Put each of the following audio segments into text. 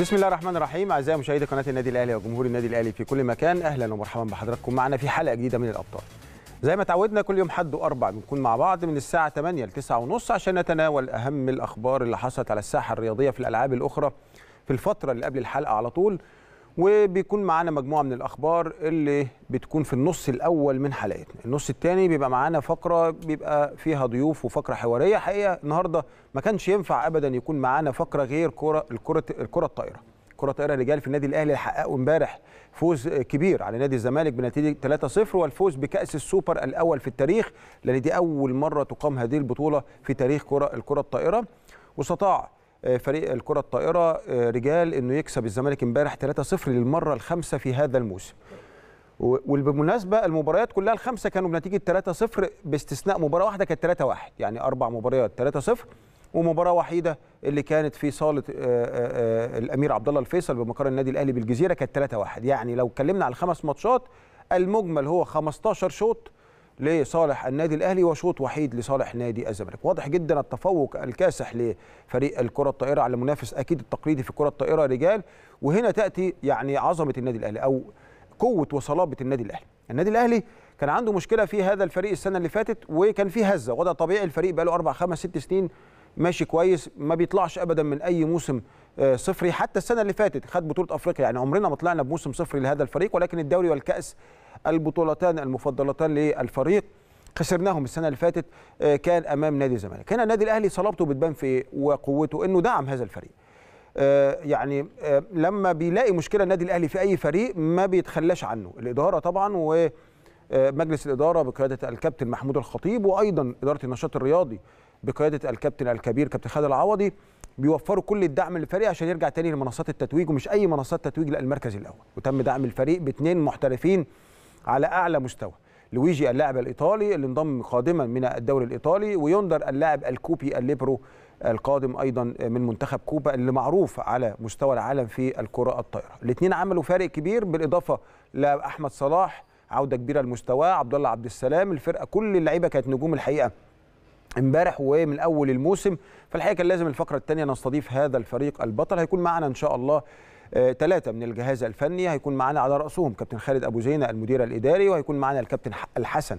بسم الله الرحمن الرحيم اعزائي مشاهدي قناه النادي الاهلي وجمهور النادي الاهلي في كل مكان اهلا ومرحبا بحضراتكم معنا في حلقه جديده من الابطال زي ما تعودنا كل يوم حد واربع بنكون مع بعض من الساعه 8 ل 9 ونص عشان نتناول اهم الاخبار اللي حصلت على الساحه الرياضيه في الالعاب الاخرى في الفتره اللي قبل الحلقه على طول وبيكون معانا مجموعه من الاخبار اللي بتكون في النص الاول من حلقتنا النص الثاني بيبقى معانا فقره بيبقى فيها ضيوف وفقره حواريه حقيقه النهارده ما كانش ينفع ابدا يكون معانا فقره غير كره الكره الكره الطايره كره طائرة رجال في النادي الاهلي حققوا امبارح فوز كبير على نادي الزمالك بنتيجه 3-0 والفوز بكاس السوبر الاول في التاريخ لان دي اول مره تقام هذه البطوله في تاريخ كره الكره الطايره واستطاع آه، فريق الكره الطائره آه، رجال انه يكسب الزمالك امبارح 3-0 للمره الخامسه في هذا الموسم وبالمناسبه المباريات كلها الخمسه كانوا بنتيجه 3-0 باستثناء مباراه واحده كانت 3-1 يعني اربع مباريات 3-0 ومباراه وحيده اللي كانت في صاله آه، الامير عبد الله الفيصل بمقر النادي الاهلي بالجزيره كانت 3-1 يعني لو اتكلمنا على الخمس ماتشات المجمل هو 15 شوط لصالح النادي الاهلي وشوط وحيد لصالح نادي الزمالك واضح جدا التفوق الكاسح لفريق الكره الطائره على المنافس اكيد التقليدي في الكره الطائره رجال وهنا تاتي يعني عظمه النادي الاهلي او قوه وصلابه النادي الاهلي النادي الاهلي كان عنده مشكله في هذا الفريق السنه اللي فاتت وكان فيه هزه وده طبيعي الفريق بقاله اربع خمس ست سنين ماشي كويس ما بيطلعش ابدا من اي موسم آه، صفري حتى السنه اللي فاتت خد بطوله افريقيا يعني عمرنا ما طلعنا بموسم صفري لهذا الفريق ولكن الدوري والكاس البطولتان المفضلتان للفريق خسرناهم السنه اللي فاتت آه، كان امام نادي الزمالك هنا النادي الاهلي صلابته بتبان في وقوته انه دعم هذا الفريق آه، يعني لما بيلاقي مشكله النادي الاهلي في اي فريق ما بيتخلاش عنه الاداره طبعا و مجلس الاداره بقياده الكابتن محمود الخطيب وايضا اداره النشاط الرياضي بقياده الكابتن الكبير كابتن خالد العوضي بيوفروا كل الدعم للفريق عشان يرجع تاني لمنصات التتويج ومش اي منصات تتويج لا المركز الاول وتم دعم الفريق باثنين محترفين على اعلى مستوى لويجي اللاعب الايطالي اللي انضم قادما من الدوري الايطالي ويندر اللاعب الكوبي الليبرو القادم ايضا من منتخب كوبا اللي معروف على مستوى العالم في الكره الطايره الاثنين عملوا فارق كبير بالاضافه لاحمد صلاح عوده كبيره لمستواه عبد الله عبد السلام الفرقه كل اللعيبه كانت نجوم الحقيقه امبارح ومن اول الموسم فالحقيقه كان لازم الفقره الثانيه نستضيف هذا الفريق البطل هيكون معنا ان شاء الله ثلاثة آه، من الجهاز الفني هيكون معنا على رأسهم كابتن خالد أبو زينة المدير الإداري وهيكون معنا الكابتن الحسن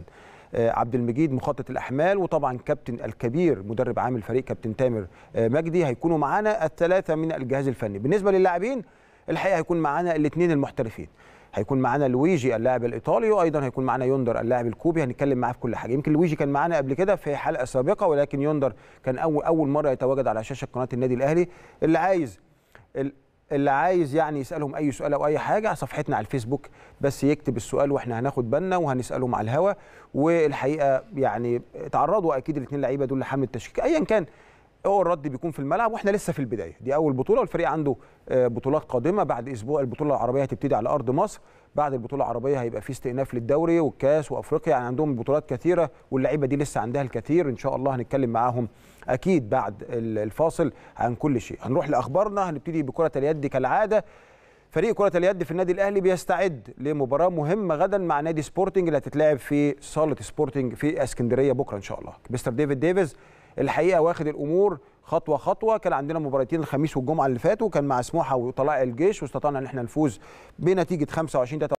آه، عبد المجيد مخطط الأحمال وطبعا كابتن الكبير مدرب عام الفريق كابتن تامر آه، مجدي هيكونوا معنا الثلاثة من الجهاز الفني بالنسبة للاعبين الحقيقة هيكون معنا الاثنين المحترفين هيكون معانا لويجي اللاعب الايطالي وايضا هيكون معانا يوندر اللاعب الكوبي هنتكلم معاه في كل حاجه يمكن لويجي كان معانا قبل كده في حلقه سابقه ولكن يوندر كان اول اول مره يتواجد على شاشه قناه النادي الاهلي اللي عايز اللي عايز يعني يسالهم اي سؤال او اي حاجه على صفحتنا على الفيسبوك بس يكتب السؤال واحنا هناخد بالنا وهنسالهم على الهوا والحقيقه يعني تعرضوا اكيد الاثنين لعيبه دول لحمل التشكيك ايا كان هو الرد بيكون في الملعب واحنا لسه في البدايه دي اول بطوله والفريق عنده آه، بطولات قادمه بعد اسبوع البطوله العربيه هتبتدي على ارض مصر بعد البطوله العربيه هيبقى في استئناف للدوري والكاس وافريقيا يعني عندهم بطولات كثيره واللعيبه دي لسه عندها الكثير ان شاء الله هنتكلم معاهم اكيد بعد الفاصل عن كل شيء هنروح لاخبارنا هنبتدي بكره اليد كالعاده فريق كرة اليد في النادي الأهلي بيستعد لمباراة مهمة غدا مع نادي سبورتنج اللي هتتلعب في صالة سبورتنج في اسكندرية بكرة إن شاء الله. مستر ديفيد ديفيز الحقيقه واخد الامور خطوه خطوه كان عندنا مباراتين الخميس والجمعه اللي فاتوا كان مع سموحه وطلائع الجيش واستطعنا ان احنا نفوز بنتيجه 25 -3.